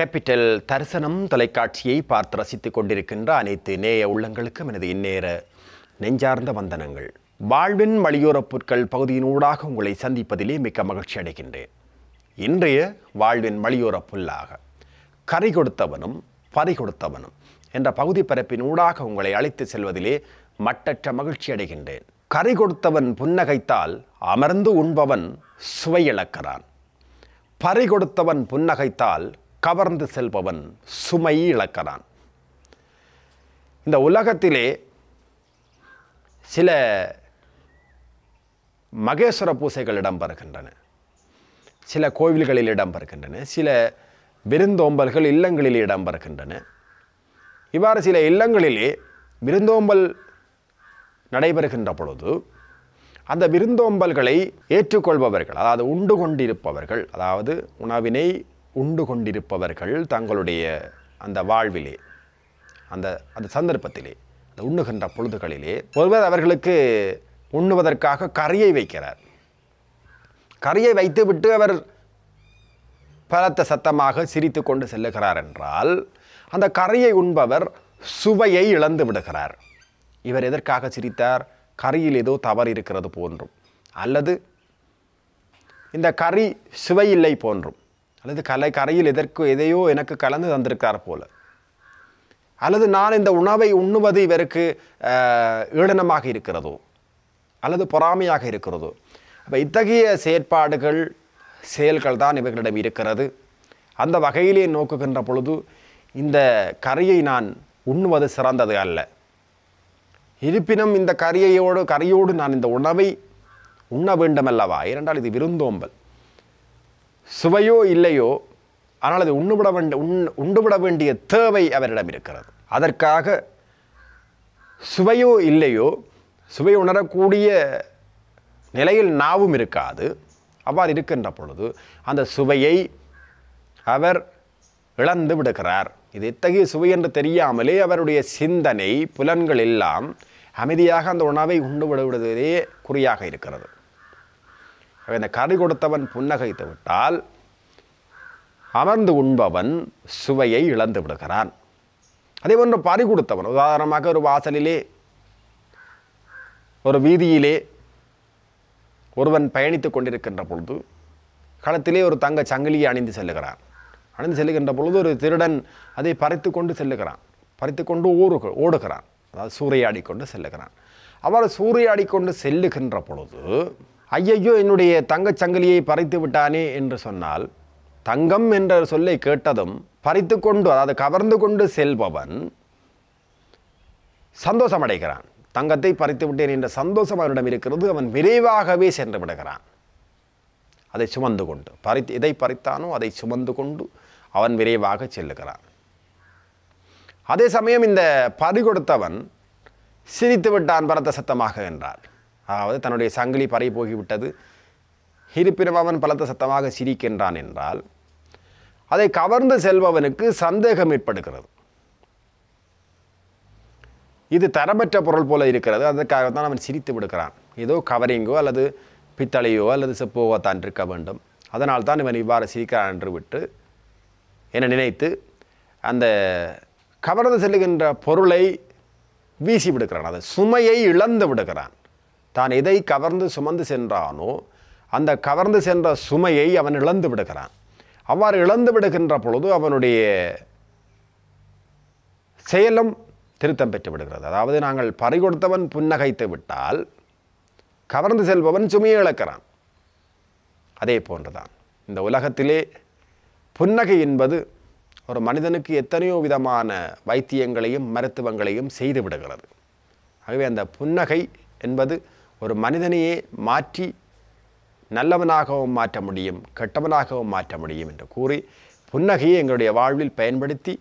capital தரிசனம் தொலைக்காட்சியை பார்த்து ரசித்துக் கொண்டிருக்கின்ற அனைத்து நேய உள்ளங்களுக்கும் எனது இந்நேர நெஞ்சார்ந்த வந்தனங்கள் வாழ்வின் வழியோரப் பொருட்கள் பகுதியினூடாக உங்களை சந்திப்பதிலே மிக்க மகிழ்ச்சி அடைகின்றேன் இன்றைய வாழ்வின் வழியோரப் புல்லாக கரை கொடுத்தவனும் பறை கொடுத்தவனும் என்ற பகுதி பரப்பின் ஊடாக உங்களை அழைத்து செல்வதிலே மட்டற்ற மகிழ்ச்சி அடைகின்றேன் கரை கொடுத்தவன் புன்னகைத்தால் அமர்ந்து உண்பவன் சுவையிழக்கிறான் பறை கொடுத்தவன் புன்னகைத்தால் கவர்ந்து செல்பவன் சுமை இழக்கிறான் இந்த உலகத்திலே சில மகேஸ்வர பூசைகள் இடம்பெறுகின்றன சில கோவில்களில் இடம்பெறுகின்றன சில விருந்தோம்பல்கள் இல்லங்களில் இடம்பெறுகின்றன இவ்வாறு சில இல்லங்களிலே விருந்தோம்பல் நடைபெறுகின்ற பொழுது அந்த விருந்தோம்பல்களை ஏற்றுக்கொள்பவர்கள் அதாவது உண்டு கொண்டிருப்பவர்கள் அதாவது உணவினை உண்டு கொண்டிருப்பவர்கள் தங்களுடைய அந்த வாழ்விலே அந்த அந்த சந்தர்ப்பத்திலே அந்த உண்ணுகின்ற பொழுதுகளிலே ஒருவர் அவர்களுக்கு உண்ணுவதற்காக கரையை வைக்கிறார் கரையை வைத்துவிட்டு அவர் பலத்த சத்தமாக சிரித்து கொண்டு செல்லுகிறார் என்றால் அந்த கரையை உண்பவர் சுவையை இழந்து விடுகிறார் இவர் எதற்காக சிரித்தார் கரியில் ஏதோ தவறு இருக்கிறது போன்றும் அல்லது இந்த கறி சுவையில்லை போன்றும் அல்லது கலை கரையில் எதற்கோ எதையோ எனக்கு கலந்து தந்திருக்கிறார் போல அல்லது நான் இந்த உணவை உண்ணுவது இவருக்கு ஈடனமாக இருக்கிறதோ அல்லது பொறாமையாக இருக்கிறதோ அப்போ இத்தகைய செயற்பாடுகள் செயல்கள் தான் இவர்களிடம் இருக்கிறது அந்த வகையிலே நோக்குகின்ற பொழுது இந்த கரையை நான் உண்ணுவது சிறந்தது அல்ல இருப்பினும் இந்த கரியையோடு கரையோடு நான் இந்த உணவை உண்ண வேண்டும் அல்லவா ஏனென்றால் இது விருந்தோம்பல் சுவையோ இல்லையோ ஆனால் அது உண்ணுபட வேண்ட உண் உண்டுபட வேண்டிய தேவை அவரிடம் இருக்கிறது அதற்காக சுவையோ இல்லையோ சுவை உணரக்கூடிய நிலையில் நாவும் இருக்காது அவ்வாறு இருக்கின்ற பொழுது அந்த சுவையை அவர் இழந்து விடுகிறார் இது இத்தகைய சுவை என்று தெரியாமலே அவருடைய சிந்தனை புலன்கள் எல்லாம் அமைதியாக அந்த உணவை உண்டு விடுவதே குறியாக இருக்கிறது ஆகவே கறி கொடுத்தவன் புன்னகைத்து விட்டால் அமர்ந்து உண்பவன் சுவையை இழந்து விடுகிறான் அதே போன்று பறி கொடுத்தவன் உதாரணமாக ஒரு வாசலிலே ஒரு வீதியிலே ஒருவன் பயணித்து கொண்டிருக்கின்ற பொழுது களத்திலே ஒரு தங்க சங்கிலியை அணிந்து செல்லுகிறான் அணிந்து செல்லுகின்ற பொழுது ஒரு திருடன் அதை பறித்து கொண்டு செல்லுகிறான் பறித்து கொண்டு ஊரு ஓடுகிறான் அதாவது சூறையாடி கொண்டு செல்லுகிறான் அவர் சூறையாடி கொண்டு செல்லுகின்ற பொழுது ஐயையோ என்னுடைய தங்கச் சங்கிலியை பறித்து விட்டானே என்று சொன்னால் தங்கம் என்ற சொல்லை கேட்டதும் பறித்து கொண்டு அதாவது கவர்ந்து கொண்டு செல்பவன் சந்தோஷமடைகிறான் தங்கத்தை பறித்து விட்டேன் என்ற சந்தோஷம் அவனிடம் இருக்கிறது அவன் விரைவாகவே சென்று விடுகிறான் அதை சுமந்து கொண்டு பறித்து இதை பறித்தானோ அதை சுமந்து கொண்டு அவன் விரைவாக செல்லுகிறான் அதே சமயம் இந்த பறி கொடுத்தவன் சிரித்து விட்டான் பரத்த சத்தமாக என்றார் அதாவது தன்னுடைய சங்கிலி பறை போகிவிட்டது இருப்பினும் அவன் பலத்த சத்தமாக சிரிக்கின்றான் என்றால் அதை கவர்ந்து செல்பவனுக்கு சந்தேகம் ஏற்படுகிறது இது தரமற்ற பொருள் போல இருக்கிறது அதற்காகத்தான் அவன் சிரித்து விடுக்கிறான் ஏதோ கவரிங்கோ அல்லது பித்தளையோ அல்லது செப்போவோ தான் இருக்க வேண்டும் அதனால் தான் இவன் இவ்வாறு சிரிக்கிறான் என்று விட்டு என நினைத்து அந்த கவர்ந்து செல்லுகின்ற பொருளை வீசி விடுக்கிறான் அதை சுமையை இழந்து விடுகிறான் தான் எதை கவர்ந்து சுமந்து சென்றானோ அந்த கவர்ந்து சென்ற சுமையை அவன் இழந்து விடுகிறான் அவ்வாறு இழந்து விடுகின்ற பொழுது அவனுடைய செயலும் திருத்தம் பெற்று விடுகிறது அதாவது நாங்கள் பறிகொடுத்தவன் புன்னகைத்து விட்டால் கவர்ந்து செல்பவன் சுமையை இழக்கிறான் அதே போன்றுதான் இந்த உலகத்திலே புன்னகை என்பது ஒரு மனிதனுக்கு எத்தனையோ விதமான வைத்தியங்களையும் மருத்துவங்களையும் செய்து விடுகிறது ஆகவே அந்த புன்னகை என்பது ஒரு மனிதனையே மாற்றி நல்லவனாகவும் மாற்ற முடியும் கெட்டவனாகவும் மாற்ற முடியும் என்று கூறி புன்னகையை எங்களுடைய வாழ்வில் பயன்படுத்தி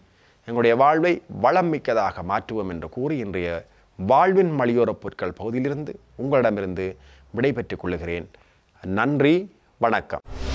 எங்களுடைய வாழ்வை வளம் மிக்கதாக மாற்றுவோம் என்று கூறி இன்றைய வாழ்வின் மலியோரப் பொருட்கள் பகுதியிலிருந்து உங்களிடமிருந்து விடைபெற்றுக் கொள்கிறேன் நன்றி வணக்கம்